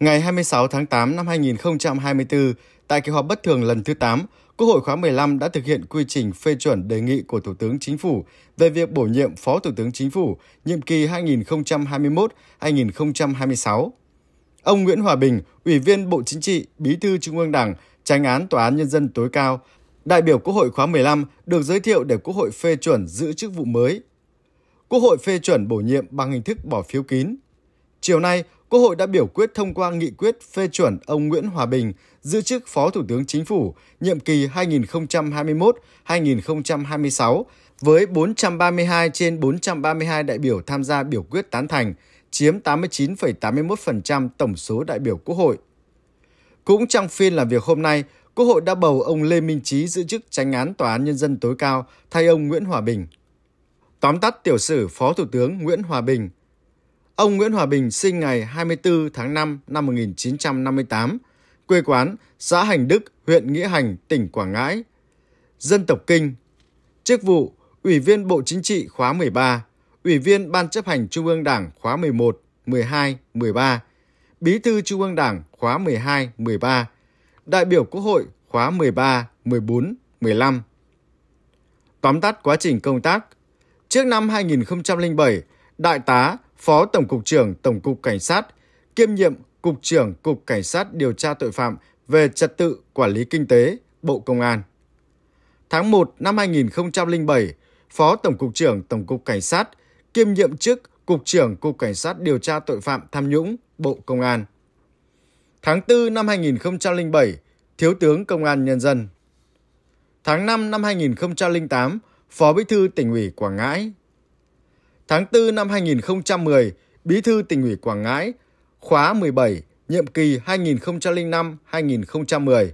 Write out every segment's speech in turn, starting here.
Ngày 26 tháng 8 năm 2024, tại kỳ họp bất thường lần thứ 8, Quốc hội khóa 15 đã thực hiện quy trình phê chuẩn đề nghị của Thủ tướng Chính phủ về việc bổ nhiệm Phó Thủ tướng Chính phủ nhiệm kỳ 2021-2026. Ông Nguyễn Hòa Bình, Ủy viên Bộ Chính trị, Bí thư Trung ương Đảng, Tránh án Tòa án Nhân dân tối cao, đại biểu Quốc hội khóa 15 được giới thiệu để Quốc hội phê chuẩn giữ chức vụ mới. Quốc hội phê chuẩn bổ nhiệm bằng hình thức bỏ phiếu kín. Chiều nay, Quốc hội đã biểu quyết thông qua nghị quyết phê chuẩn ông Nguyễn Hòa Bình giữ chức Phó Thủ tướng Chính phủ nhiệm kỳ 2021-2026 với 432 trên 432 đại biểu tham gia biểu quyết tán thành, chiếm 89,81% tổng số đại biểu Quốc hội. Cũng trong phiên làm việc hôm nay, Quốc hội đã bầu ông Lê Minh Trí giữ chức tranh án Tòa án Nhân dân tối cao thay ông Nguyễn Hòa Bình. Tóm tắt tiểu sử Phó Thủ tướng Nguyễn Hòa Bình Ông Nguyễn Hòa Bình sinh ngày 24 tháng 5 năm 1958, quê quán xã Hành Đức, huyện Nghĩa Hành, tỉnh Quảng Ngãi. Dân tộc Kinh. Chức vụ Ủy viên Bộ Chính trị khóa 13, Ủy viên Ban chấp hành Trung ương Đảng khóa 11, 12, 13, Bí thư Trung ương Đảng khóa 12, 13, đại biểu Quốc hội khóa 13, 14, 15. Tóm tắt quá trình công tác, trước năm 2007, Đại tá Phó Tổng cục trưởng Tổng cục Cảnh sát, kiêm nhiệm Cục trưởng Cục Cảnh sát điều tra tội phạm về trật tự quản lý kinh tế, Bộ Công an. Tháng 1 năm 2007, Phó Tổng cục trưởng Tổng cục Cảnh sát, kiêm nhiệm chức Cục trưởng Cục Cảnh sát điều tra tội phạm tham nhũng, Bộ Công an. Tháng 4 năm 2007, Thiếu tướng Công an Nhân dân. Tháng 5 năm 2008, Phó Bí thư tỉnh ủy Quảng Ngãi tháng 4 năm 2010, Bí thư tỉnh ủy Quảng Ngãi, khóa 17, nhiệm kỳ 2005-2010.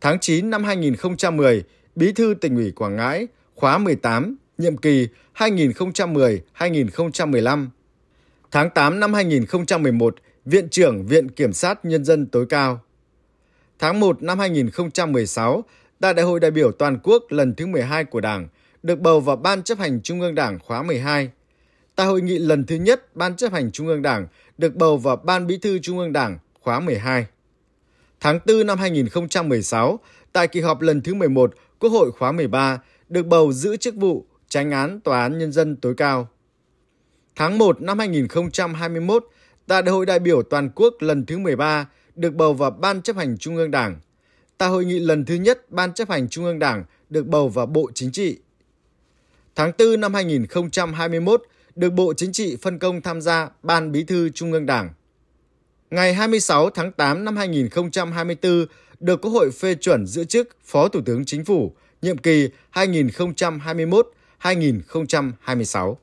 Tháng 9 năm 2010, Bí thư tỉnh ủy Quảng Ngãi, khóa 18, nhiệm kỳ 2010-2015. Tháng 8 năm 2011, Viện trưởng Viện Kiểm sát Nhân dân tối cao. Tháng 1 năm 2016, tại Đại hội đại biểu toàn quốc lần thứ 12 của Đảng – được bầu vào Ban chấp hành Trung ương Đảng khóa 12. Tại hội nghị lần thứ nhất, Ban chấp hành Trung ương Đảng được bầu vào Ban Bí thư Trung ương Đảng khóa 12. Tháng 4 năm 2016, tại kỳ họp lần thứ 11, Quốc hội khóa 13 được bầu giữ chức vụ tránh án Tòa án Nhân dân tối cao. Tháng 1 năm 2021, tại Đại hội đại biểu toàn quốc lần thứ 13 được bầu vào Ban chấp hành Trung ương Đảng. Tại hội nghị lần thứ nhất, Ban chấp hành Trung ương Đảng được bầu vào Bộ Chính trị. Tháng 4 năm 2021 được Bộ Chính trị phân công tham gia Ban Bí thư Trung ương Đảng. Ngày 26 tháng 8 năm 2024 được Quốc hội phê chuẩn giữ chức Phó Thủ tướng Chính phủ nhiệm kỳ 2021-2026.